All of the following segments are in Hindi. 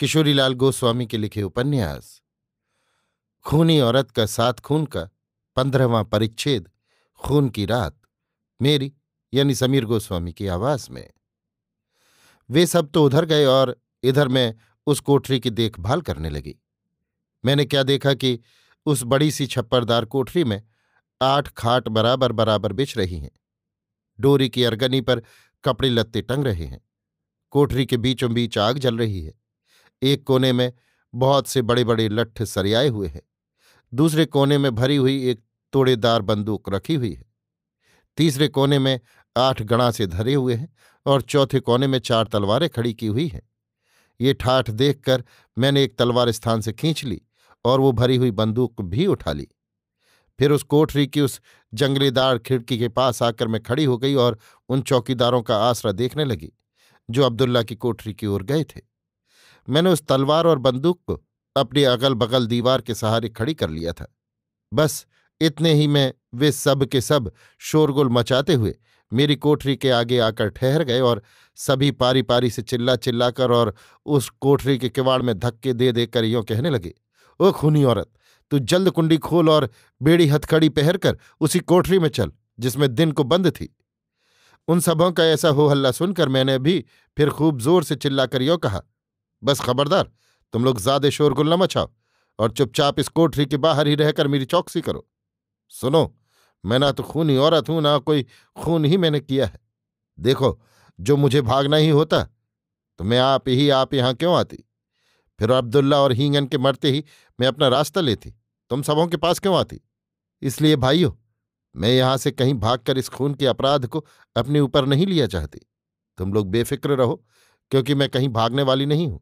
किशोरीलाल गोस्वामी के लिखे उपन्यास खूनी औरत का सात खून का पंद्रहवां परिच्छेद खून की रात मेरी यानी समीर गोस्वामी की आवाज में वे सब तो उधर गए और इधर मैं उस कोठरी की देखभाल करने लगी मैंने क्या देखा कि उस बड़ी सी छप्परदार कोठरी में आठ खाट बराबर बराबर बिछ रही हैं डोरी की अरगनी पर कपड़े लत्ते टंग रहे हैं कोठरी के बीचों बीच आग जल रही है एक कोने में बहुत से बड़े बड़े लट्ठ सरियाए हुए हैं दूसरे कोने में भरी हुई एक तोड़ेदार बंदूक रखी हुई है तीसरे कोने में आठ गणा से धरे हुए हैं और चौथे कोने में चार तलवारें खड़ी की हुई हैं ये ठाठ देखकर मैंने एक तलवार स्थान से खींच ली और वो भरी हुई बंदूक भी उठा ली फिर उस कोठरी की उस जंगलीदार खिड़की के पास आकर मैं खड़ी हो गई और उन चौकीदारों का आसरा देखने लगी जो अब्दुल्ला की कोठरी की ओर गए थे मैंने उस तलवार और बंदूक को अपनी अगल बगल दीवार के सहारे खड़ी कर लिया था बस इतने ही में वे सब के सब शोरगुल मचाते हुए मेरी कोठरी के आगे आकर ठहर गए और सभी पारी पारी से चिल्ला चिल्लाकर और उस कोठरी के किवाड़ में धक्के दे देकर यों कहने लगे ओ खूनी औरत तू जल्द कुंडी खोल और बेड़ी हथकड़ी कर उसी कोठरी में चल जिसमें दिन को बंद थी उन सबों का ऐसा हो हल्ला सुनकर मैंने भी फिर खूब जोर से चिल्लाकर यो कहा बस खबरदार तुम लोग ज्यादा शोरगुल न मचाओ और चुपचाप इस कोठरी के बाहर ही रहकर मेरी चौकसी करो सुनो मैं ना तो खूनी औरत हूं ना कोई खून ही मैंने किया है देखो जो मुझे भागना ही होता तो मैं आप ही आप यहां क्यों आती फिर अब्दुल्ला और हींगन के मरते ही मैं अपना रास्ता लेती तुम सबों के पास क्यों आती इसलिए भाइयों मैं यहां से कहीं भागकर इस खून के अपराध को अपने ऊपर नहीं लिया चाहती तुम लोग बेफिक्र रहो क्योंकि मैं कहीं भागने वाली नहीं हूं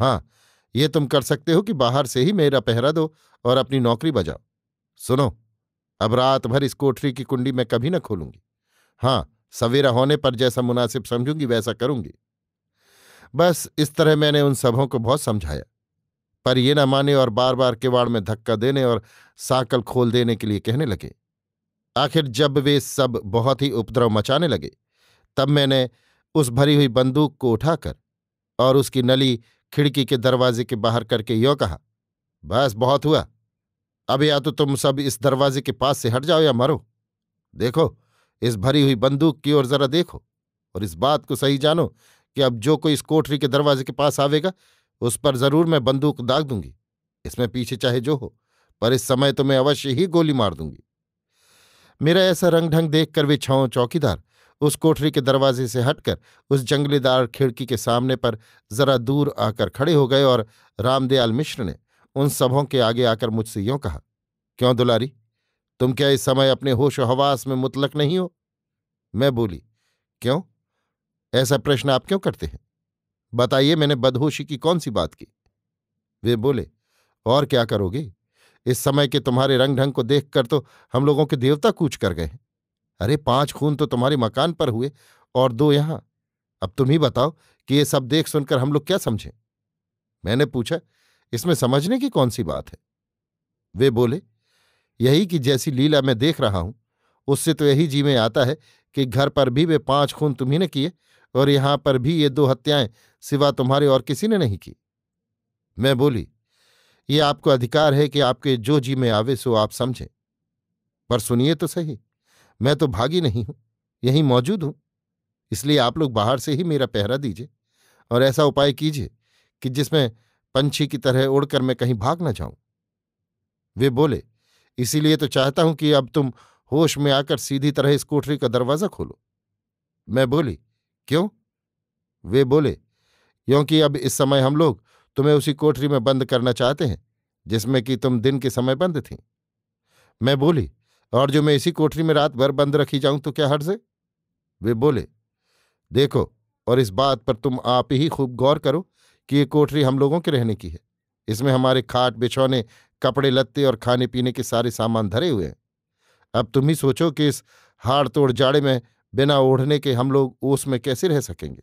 हाँ ये तुम कर सकते हो कि बाहर से ही मेरा पहरा दो और अपनी नौकरी बजाओ सुनो अब रात भर इस कोठरी की कुंडी मैं कभी ना खोलूंगी हाँ सवेरा होने पर जैसा मुनासिब समझूंगी वैसा करूंगी बस इस तरह मैंने उन सबों को बहुत समझाया पर ये ना माने और बार बार किवाड़ में धक्का देने और साकल खोल देने के लिए कहने लगे आखिर जब वे सब बहुत ही उपद्रव मचाने लगे तब मैंने उस भरी हुई बंदूक को उठाकर और उसकी नली खिड़की के दरवाजे के बाहर करके यो कहा बस बहुत हुआ अब या तो तुम सब इस दरवाजे के पास से हट जाओ या मरो देखो इस भरी हुई बंदूक की ओर जरा देखो और इस बात को सही जानो कि अब जो कोई इस कोठरी के दरवाजे के पास आवेगा उस पर जरूर मैं बंदूक दाग दूंगी इसमें पीछे चाहे जो हो पर इस समय तो मैं अवश्य ही गोली मार दूंगी मेरा ऐसा रंग ढंग देखकर वे छाओ चौकीदार उस कोठरी के दरवाजे से हटकर उस जंगलीदार खिड़की के सामने पर जरा दूर आकर खड़े हो गए और रामदयाल मिश्र ने उन सबों के आगे आकर मुझसे यूं कहा क्यों दुलारी तुम क्या इस समय अपने होश हवास में मुतलक नहीं हो मैं बोली क्यों ऐसा प्रश्न आप क्यों करते हैं बताइए मैंने बदहोशी की कौन सी बात की वे बोले और क्या करोगे इस समय के तुम्हारे रंग ढंग को देखकर तो हम लोगों के देवता कूच कर गए हैं अरे पांच खून तो तुम्हारे मकान पर हुए और दो यहां अब तुम ही बताओ कि ये सब देख सुनकर हम लोग क्या समझें मैंने पूछा इसमें समझने की कौन सी बात है वे बोले यही कि जैसी लीला मैं देख रहा हूं उससे तो यही जी में आता है कि घर पर भी वे पांच खून तुम्ही ने किए और यहां पर भी ये दो हत्याएं सिवा तुम्हारे और किसी ने नहीं की मैं बोली ये आपको अधिकार है कि आपके जो जी में आवे सो आप समझें पर सुनिए तो सही मैं तो भागी नहीं हूं यहीं मौजूद हूं इसलिए आप लोग बाहर से ही मेरा पहरा दीजिए और ऐसा उपाय कीजिए कि जिसमें पंछी की तरह उड़कर मैं कहीं भाग ना जाऊं वे बोले इसीलिए तो चाहता हूं कि अब तुम होश में आकर सीधी तरह इस कोठरी का दरवाजा खोलो मैं बोली क्यों वे बोले क्योंकि अब इस समय हम लोग तुम्हें उसी कोठरी में बंद करना चाहते हैं जिसमें कि तुम दिन के समय बंद थी मैं बोली और जो मैं इसी कोठरी में रात भर बंद रखी जाऊं तो क्या हर्ज है वे बोले देखो और इस बात पर तुम आप ही खूब गौर करो कि ये कोठरी हम लोगों के रहने की है इसमें हमारे खाट बिछौने कपड़े लत्ते और खाने पीने के सारे सामान धरे हुए हैं अब तुम ही सोचो कि इस हाड़ तोड़ जाड़े में बिना ओढ़ने के हम लोग ओस में कैसे रह सकेंगे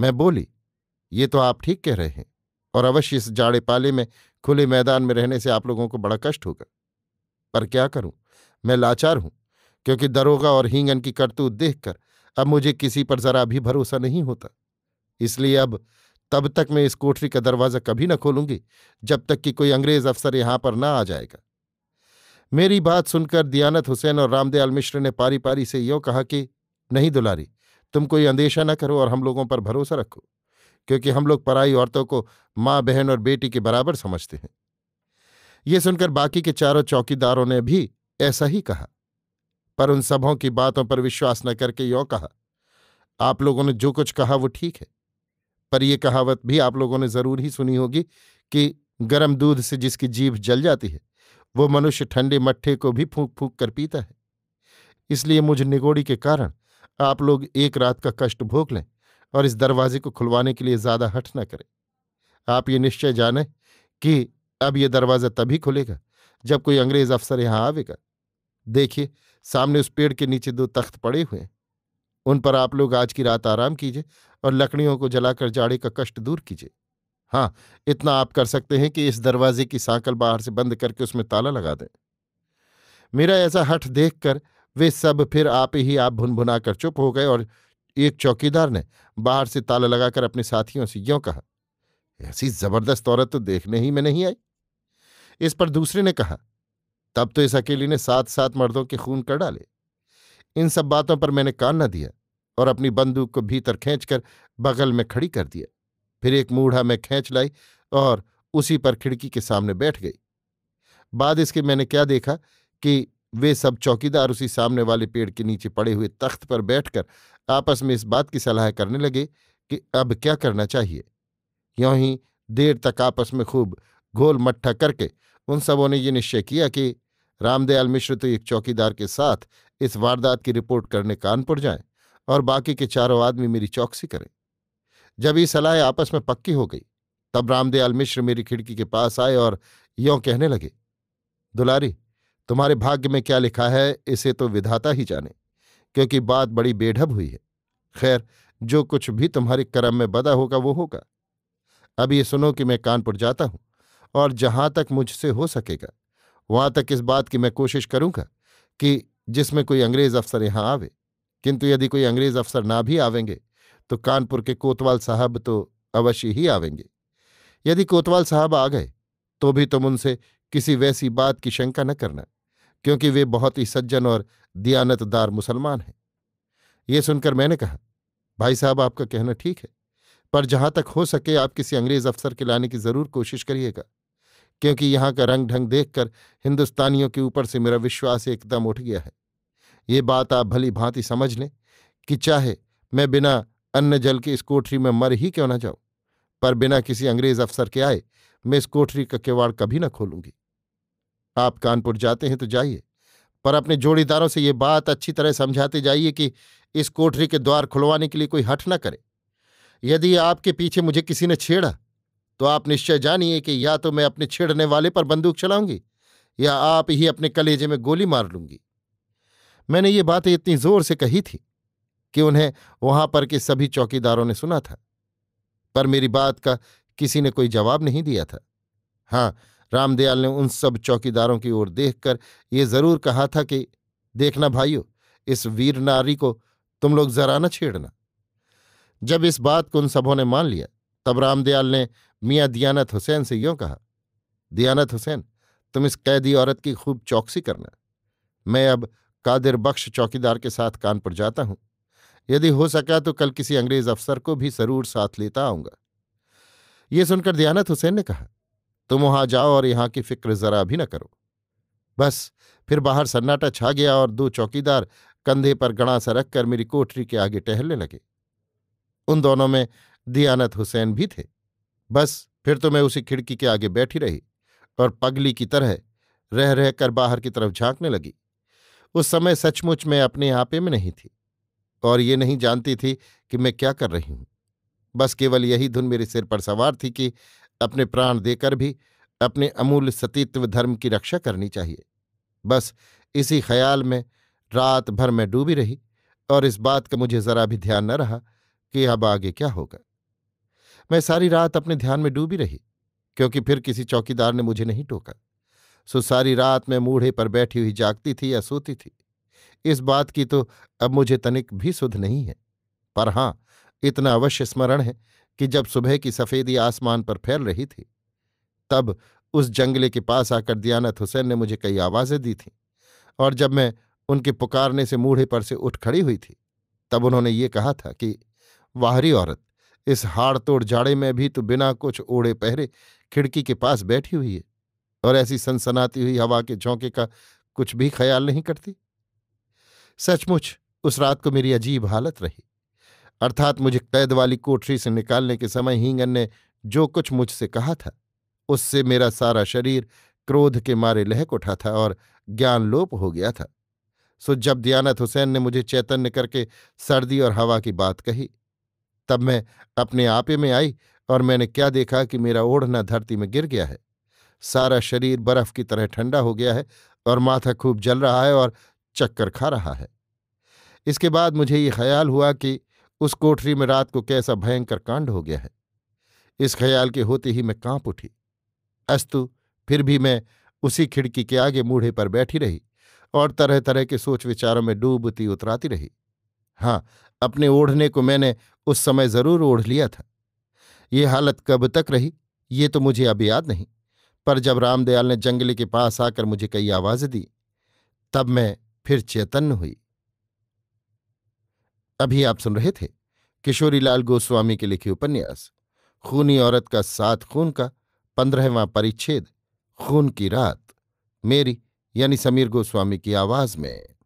मैं बोली ये तो आप ठीक कह रहे हैं और अवश्य इस जाड़े पाले में खुले मैदान में रहने से आप लोगों को बड़ा कष्ट होगा पर क्या करूं मैं लाचार हूं क्योंकि दरोगा और हींगन की करतूत देखकर अब मुझे किसी पर जरा भी भरोसा नहीं होता इसलिए अब तब तक मैं इस कोठरी का दरवाज़ा कभी न खोलूंगी जब तक कि कोई अंग्रेज अफसर यहां पर ना आ जाएगा मेरी बात सुनकर दियानत हुसैन और रामदयाल मिश्र ने पारी पारी से यो कहा कि नहीं दुलारी तुम कोई अंदेशा न करो और हम लोगों पर भरोसा रखो क्योंकि हम लोग पराई औरतों को माँ बहन और बेटी के बराबर समझते हैं ये सुनकर बाकी के चारों चौकीदारों ने भी ऐसा ही कहा पर उन सबों की बातों पर विश्वास न करके यो कहा आप लोगों ने जो कुछ कहा वो ठीक है पर यह कहावत भी आप लोगों ने जरूर ही सुनी होगी कि गर्म दूध से जिसकी जीभ जल जाती है वो मनुष्य ठंडे मट्ठे को भी फूंक फूंक कर पीता है इसलिए मुझ निगोड़ी के कारण आप लोग एक रात का कष्ट भोग लें और इस दरवाजे को खुलवाने के लिए ज्यादा हट न करें आप ये निश्चय जाने कि अब ये दरवाज़ा तभी खुलेगा जब कोई अंग्रेज अफसर यहां आवेगा देखिए सामने उस पेड़ के नीचे दो तख्त पड़े हुए उन पर आप लोग आज की रात आराम कीजिए और लकड़ियों को जलाकर जाड़े का कष्ट दूर कीजिए हाँ इतना आप कर सकते हैं कि इस दरवाजे की सांकल बाहर से बंद करके उसमें ताला लगा दें मेरा ऐसा हठ देखकर वे सब फिर आप ही आप भुनभुना कर चुप हो गए और एक चौकीदार ने बाहर से ताला लगाकर अपने साथियों से यों कहा ऐसी जबरदस्त औरत तो देखने ही में नहीं आई इस पर दूसरे ने कहा तब तो इस अकेली ने सात सात मर्दों के खून कर डाले इन सब बातों पर मैंने कान न दिया और अपनी बंदूक को भीतर खींचकर बगल में खड़ी कर दिया फिर एक मूढ़ा मैं खींच लाई और उसी पर खिड़की के सामने बैठ गई बाद इसके मैंने क्या देखा कि वे सब चौकीदार उसी सामने वाले पेड़ के नीचे पड़े हुए तख्त पर बैठकर आपस में इस बात की सलाह करने लगे कि अब क्या करना चाहिए यों ही देर तक आपस में खूब घोल मट्ठा करके उन सबों ने ये निश्चय किया कि रामदयाल मिश्र तो एक चौकीदार के साथ इस वारदात की रिपोर्ट करने कानपुर जाएं और बाकी के चारों आदमी मेरी चौकसी करें जब ये सलाह आपस में पक्की हो गई तब रामदयाल मिश्र मेरी खिड़की के पास आए और यों कहने लगे दुलारी तुम्हारे भाग्य में क्या लिखा है इसे तो विधाता ही जाने क्योंकि बात बड़ी बेढब हुई है खैर जो कुछ भी तुम्हारे कर्म में बदा होगा वो होगा अब ये सुनो कि मैं कानपुर जाता हूं और जहां तक मुझसे हो सकेगा वहां तक इस बात की मैं कोशिश करूंगा कि जिसमें कोई अंग्रेज अफसर यहां आवे किंतु यदि कोई अंग्रेज अफसर ना भी आवेंगे तो कानपुर के कोतवाल साहब तो अवश्य ही आवेंगे यदि कोतवाल साहब आ गए तो भी तुम उनसे किसी वैसी बात की शंका न करना क्योंकि वे बहुत ही सज्जन और दियानतदार मुसलमान हैं ये सुनकर मैंने कहा भाई साहब आपका कहना ठीक है पर जहां तक हो सके आप किसी अंग्रेज अफसर के लाने की जरूर कोशिश करिएगा क्योंकि यहाँ का रंग ढंग देखकर हिंदुस्तानियों के ऊपर से मेरा विश्वास एकदम उठ गया है ये बात आप भली भांति समझ लें कि चाहे मैं बिना अन्न जल के इस कोठरी में मर ही क्यों ना जाऊं पर बिना किसी अंग्रेज अफसर के आए मैं इस कोठरी का किवाड़ कभी ना खोलूंगी आप कानपुर जाते हैं तो जाइए पर अपने जोड़ीदारों से ये बात अच्छी तरह समझाते जाइए कि इस कोठरी के द्वार खुलवाने के लिए कोई हठ न करे यदि आपके पीछे मुझे किसी ने छेड़ा तो आप निश्चय जानिए कि या तो मैं अपने छेड़ने वाले पर बंदूक चलाऊंगी या आप ही अपने कलेजे में गोली मार लूंगी मैंने ये बातें इतनी जोर से कही थी कि उन्हें वहां पर के सभी चौकीदारों ने सुना था पर मेरी बात का किसी ने कोई जवाब नहीं दिया था हाँ रामदयाल ने उन सब चौकीदारों की ओर देखकर ये जरूर कहा था कि देखना भाइयों इस वीर नारी को तुम लोग जरा ना छेड़ना जब इस बात को उन सबों ने मान लिया तब रामदयाल ने मियाँ दियानत हुसैन से यूं कहा दियानत हुसैन तुम इस कैदी औरत की खूब चौकसी करना मैं अब कादिर बख्श चौकीदार के साथ कानपुर जाता हूं यदि हो सका तो कल किसी अंग्रेज अफसर को भी जरूर साथ लेता आऊंगा यह सुनकर दयानत हुसैन ने कहा तुम वहां जाओ और यहां की फिक्र जरा भी न करो बस फिर बाहर सन्नाटा छा गया और दो चौकीदार कंधे पर गणा सरक कर मेरी कोठरी के आगे टहलने लगे उन दोनों में दियानत हुसैन भी थे बस फिर तो मैं उसी खिड़की के आगे बैठी रही और पगली की तरह रह रह कर बाहर की तरफ झांकने लगी उस समय सचमुच मैं अपने आपे में नहीं थी और ये नहीं जानती थी कि मैं क्या कर रही हूं बस केवल यही धुन मेरे सिर पर सवार थी कि अपने प्राण देकर भी अपने अमूल सतीत्व धर्म की रक्षा करनी चाहिए बस इसी ख्याल में रात भर मैं डूबी रही और इस बात का मुझे जरा भी ध्यान न रहा कि अब आगे क्या होगा मैं सारी रात अपने ध्यान में डूबी रही क्योंकि फिर किसी चौकीदार ने मुझे नहीं टोका सो सारी रात मैं मूढ़े पर बैठी हुई जागती थी या सोती थी इस बात की तो अब मुझे तनिक भी सुध नहीं है पर हां इतना अवश्य स्मरण है कि जब सुबह की सफेदी आसमान पर फैल रही थी तब उस जंगले के पास आकर दियानत हुसैन ने मुझे कई आवाज़ें दी थीं और जब मैं उनके पुकारने से मूढ़े पर से उठ खड़ी हुई थी तब उन्होंने ये कहा था कि वाहरी औरत इस हाड़तोड़ जाड़े में भी तो बिना कुछ ओढ़े पहरे खिड़की के पास बैठी हुई है और ऐसी सनसनाती हुई हवा के झोंके का कुछ भी ख्याल नहीं करती सचमुच उस रात को मेरी अजीब हालत रही अर्थात मुझे कैद वाली कोठरी से निकालने के समय हींगन ने जो कुछ मुझसे कहा था उससे मेरा सारा शरीर क्रोध के मारे लहक उठा था और ज्ञान लोप हो गया था सो जब दयानत हुसैन ने मुझे चैतन्य करके सर्दी और हवा की बात कही तब मैं अपने आपे में आई और मैंने क्या देखा कि मेरा ओढ़ना धरती में गिर गया है सारा शरीर बर्फ की तरह ठंडा हो गया है और माथा खूब जल रहा है और चक्कर खा रहा है इसके बाद मुझे ये ख्याल हुआ कि उस कोठरी में रात को कैसा भयंकर कांड हो गया है इस ख्याल के होते ही मैं कांप उठी अस्तु फिर भी मैं उसी खिड़की के आगे मूढ़े पर बैठी रही और तरह तरह के सोच विचारों में डूबती उतराती रही हाँ अपने ओढ़ने को मैंने उस समय जरूर ओढ़ लिया था ये हालत कब तक रही ये तो मुझे अब याद नहीं पर जब रामदयाल ने जंगले के पास आकर मुझे कई आवाज़ दी तब मैं फिर चेतन हुई अभी आप सुन रहे थे किशोरीलाल गोस्वामी के लिखे उपन्यास खूनी औरत का सात खून का पंद्रहवां परिच्छेद खून की रात मेरी यानी समीर गोस्वामी की आवाज में